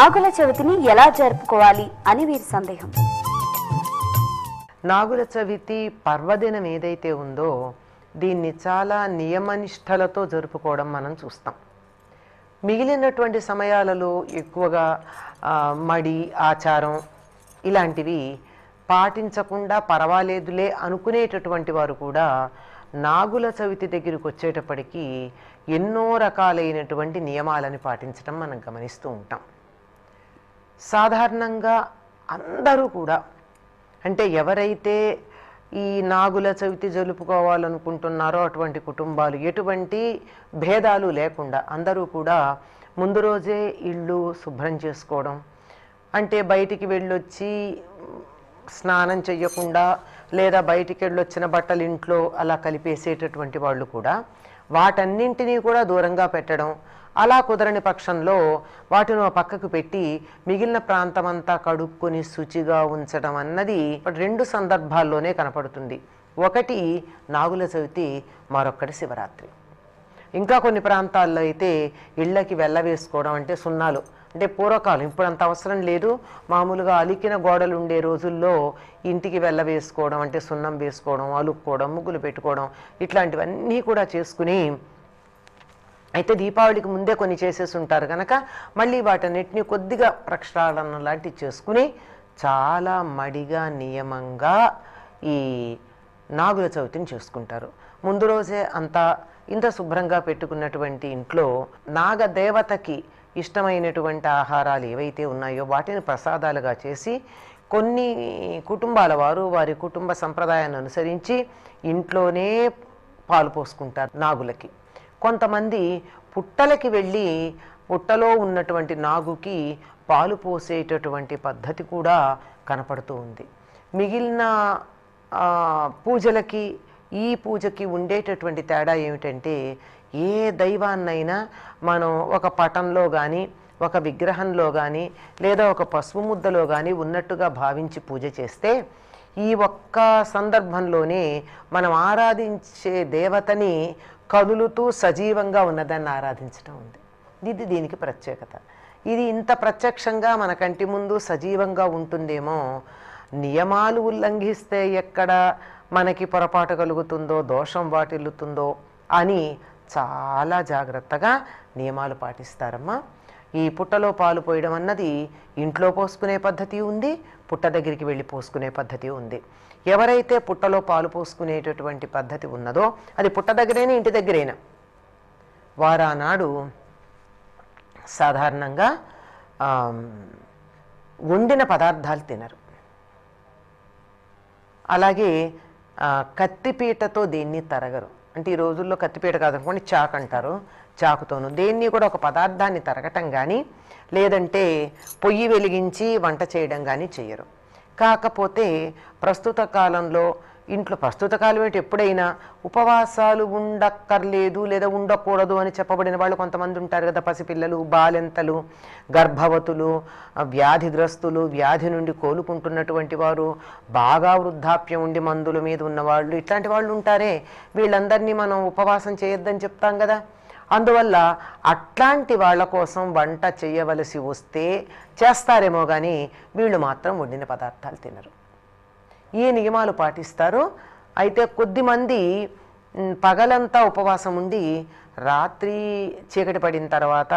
నాగుల చవితిని ఎలా జరుపుకోవాలి అని వీరి సందేహం నాగుల చవితి పర్వదినం ఏదైతే ఉందో దీన్ని చాలా నియమనిష్టలతో జరుపుకోవడం మనం చూస్తాం మిగిలినటువంటి సమయాలలో ఎక్కువగా మడి ఆచారం ఇలాంటివి పాటించకుండా పర్వాలేదులే అనుకునేటటువంటి వారు కూడా నాగుల చవితి దగ్గరికి వచ్చేటప్పటికీ ఎన్నో రకాలైనటువంటి నియమాలని పాటించడం మనం గమనిస్తూ ఉంటాం సాధారణంగా అందరూ కూడా అంటే ఎవరైతే ఈ నాగుల చవితి జలుపుకోవాలనుకుంటున్నారో అటువంటి కుటుంబాలు ఎటువంటి భేదాలు లేకుండా అందరూ కూడా ముందు రోజే ఇళ్ళు శుభ్రం చేసుకోవడం అంటే బయటికి వెళ్ళొచ్చి స్నానం చేయకుండా లేదా బయటికి వెళ్ళొచ్చిన బట్టలు ఇంట్లో అలా కలిపేసేటటువంటి వాళ్ళు కూడా వాటన్నింటినీ కూడా దూరంగా పెట్టడం అలా కుదరని పక్షంలో వాటిని పక్కకు పెట్టి మిగిలిన ప్రాంతమంతా కడుక్కొని శుచిగా ఉంచడం అన్నది రెండు సందర్భాల్లోనే కనపడుతుంది ఒకటి నాగుల చవితి మరొక్కటి శివరాత్రి ఇంకా కొన్ని ప్రాంతాల్లో అయితే ఇళ్ళకి వెళ్ళవేసుకోవడం అంటే సున్నాలు అంటే పూర్వకాలం ఇప్పుడు అంత అవసరం లేదు మామూలుగా అలికిన గోడలు ఉండే రోజుల్లో ఇంటికి వెళ్ళవేసుకోవడం అంటే సున్నం వేసుకోవడం అలుక్కోవడం ముగ్గులు పెట్టుకోవడం ఇట్లాంటివన్నీ కూడా చేసుకుని అయితే దీపావళికి ముందే కొన్ని చేసేసి ఉంటారు కనుక మళ్ళీ వాటన్నిటిని కొద్దిగా ప్రక్షాళన లాంటివి చేసుకుని చాలా మడిగా నియమంగా ఈ నాగుల చవితిని చేసుకుంటారు ముందు రోజే అంతా ఇంత శుభ్రంగా పెట్టుకున్నటువంటి ఇంట్లో నాగదేవతకి ఇష్టమైనటువంటి ఆహారాలు ఏవైతే ఉన్నాయో వాటిని ప్రసాదాలుగా చేసి కొన్ని కుటుంబాల వారు వారి కుటుంబ సంప్రదాయాన్ని అనుసరించి ఇంట్లోనే పాలు పోసుకుంటారు నాగులకి కొంతమంది పుట్టలకి వెళ్ళి పుట్టలో ఉన్నటువంటి నాగుకి పాలు పోసేటటువంటి పద్ధతి కూడా కనపడుతూ ఉంది మిగిలిన పూజలకి ఈ పూజకి ఉండేటటువంటి తేడా ఏమిటంటే ఏ దైవాన్నైనా మనం ఒక పటంలో కానీ ఒక విగ్రహంలో కానీ లేదా ఒక పసుపు ముద్దలో కానీ ఉన్నట్టుగా భావించి పూజ చేస్తే ఈ ఒక్క సందర్భంలోనే మనం ఆరాధించే దేవతని కదులుతూ సజీవంగా ఉన్నదాన్ని ఆరాధించడం ఉంది ఇది దీనికి ప్రత్యేకత ఇది ఇంత ప్రత్యక్షంగా మన కంటి ముందు సజీవంగా ఉంటుందేమో నియమాలు ఉల్లంఘిస్తే ఎక్కడ మనకి పొరపాటు కలుగుతుందో దోషం వాటిల్లుతుందో అని చాలా జాగ్రత్తగా నియమాలు పాటిస్తారమ్మా ఈ పుట్టలో పాలు పోయడం అన్నది ఇంట్లో పోసుకునే పద్ధతి ఉంది పుట్ట దగ్గరికి వెళ్ళి పోసుకునే పద్ధతి ఉంది ఎవరైతే పుట్టలో పాలు పోసుకునేటటువంటి పద్ధతి ఉన్నదో అది పుట్ట దగ్గరైనా ఇంటి దగ్గరైనా వారానాడు సాధారణంగా వండిన పదార్థాలు తినరు అలాగే కత్తిపీటతో దేన్ని తరగరు అంటే ఈ రోజుల్లో కత్తిపీట కాదనుకోండి చాక్ అంటారు చాకుతోను దేన్ని కూడా ఒక పదార్థాన్ని తరగటం కానీ లేదంటే పొయ్యి వెలిగించి వంట చేయడం కానీ చేయరు కాకపోతే ప్రస్తుత కాలంలో ఇంట్లో ప్రస్తుత కాలం ఏంటి ఎప్పుడైనా ఉపవాసాలు ఉండక్కర్లేదు లేదా ఉండకూడదు అని చెప్పబడిన వాళ్ళు కొంతమంది ఉంటారు కదా పసిపిల్లలు బాలెంతలు గర్భవతులు వ్యాధిగ్రస్తులు వ్యాధి నుండి కోలుకుంటున్నటువంటి వారు బాగా వృద్ధాప్యం ఉండి మందుల మీద ఉన్నవాళ్ళు ఇట్లాంటి వాళ్ళు ఉంటారే వీళ్ళందరినీ మనం ఉపవాసం చేయొద్దని చెప్తాం కదా అందువల్ల అట్లాంటి వాళ్ళ కోసం వంట చేయవలసి వస్తే చేస్తారేమో కానీ వీళ్ళు మాత్రం వండిన పదార్థాలు తినరు ఏ నియమాలు పాటిస్తారో అయితే కొద్దిమంది పగలంతా ఉపవాసం ఉండి రాత్రి చీకటి పడిన తర్వాత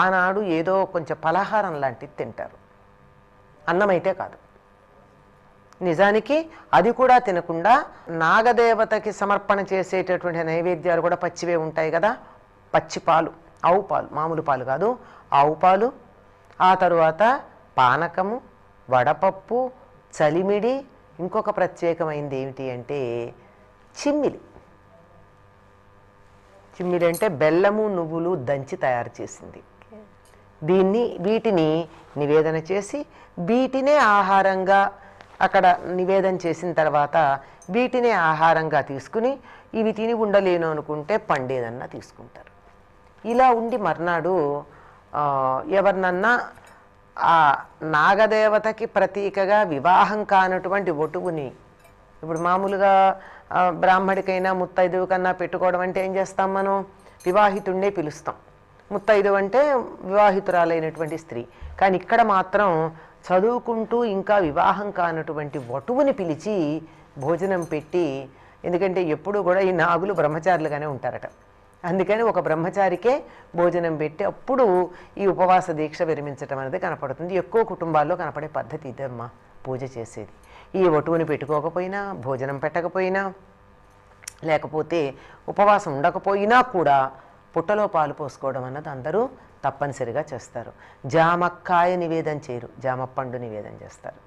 ఆనాడు ఏదో కొంచెం పలహారం లాంటిది తింటారు అన్నమైతే కాదు నిజానికి అది కూడా తినకుండా నాగదేవతకి సమర్పణ చేసేటటువంటి నైవేద్యాలు కూడా పచ్చివే ఉంటాయి కదా పచ్చి పాలు ఆవు పాలు మామూలు పాలు కాదు ఆవు పాలు ఆ తరువాత పానకము వడపప్పు చలిమిడి ఇంకొక ప్రత్యేకమైనది ఏమిటి అంటే చిమ్మిలి చిమ్మిలి అంటే బెల్లము నువ్వులు దంచి తయారు చేసింది దీన్ని వీటిని నివేదన చేసి వీటినే ఆహారంగా అక్కడ నివేదన చేసిన తర్వాత వీటినే ఆహారంగా తీసుకుని ఇవి తిని ఉండలేను అనుకుంటే పండేదన్నా తీసుకుంటారు ఇలా ఉండి మర్నాడు ఎవరినన్నా ఆ నాగదేవతకి ప్రతీకగా వివాహం కానటువంటి ఒటువుని ఇప్పుడు మామూలుగా బ్రాహ్మడికైనా ముత్తైదువు కన్నా పెట్టుకోవడం అంటే ఏం చేస్తాం మనం వివాహితుండే పిలుస్తాం ముత్తైదు అంటే వివాహితురాలైనటువంటి స్త్రీ కానీ ఇక్కడ మాత్రం చదువుకుంటూ ఇంకా వివాహం కానటువంటి వటువుని పిలిచి భోజనం పెట్టి ఎందుకంటే ఎప్పుడూ కూడా ఈ నాగులు బ్రహ్మచారులుగానే ఉంటారట అందుకని ఒక బ్రహ్మచారికే భోజనం పెట్టి అప్పుడు ఈ ఉపవాస దీక్ష విరమించటం అనేది కనపడుతుంది ఎక్కువ కుటుంబాల్లో కనపడే పద్ధతి ఇదమ్మా పూజ చేసేది ఈ వటువుని పెట్టుకోకపోయినా భోజనం పెట్టకపోయినా లేకపోతే ఉపవాసం ఉండకపోయినా కూడా పుట్టలో పాలు పోసుకోవడం అన్నది అందరూ తప్పనిసరిగా చేస్తారు జామక్కాయ నివేదన చేయరు జామ పండు నివేదన చేస్తారు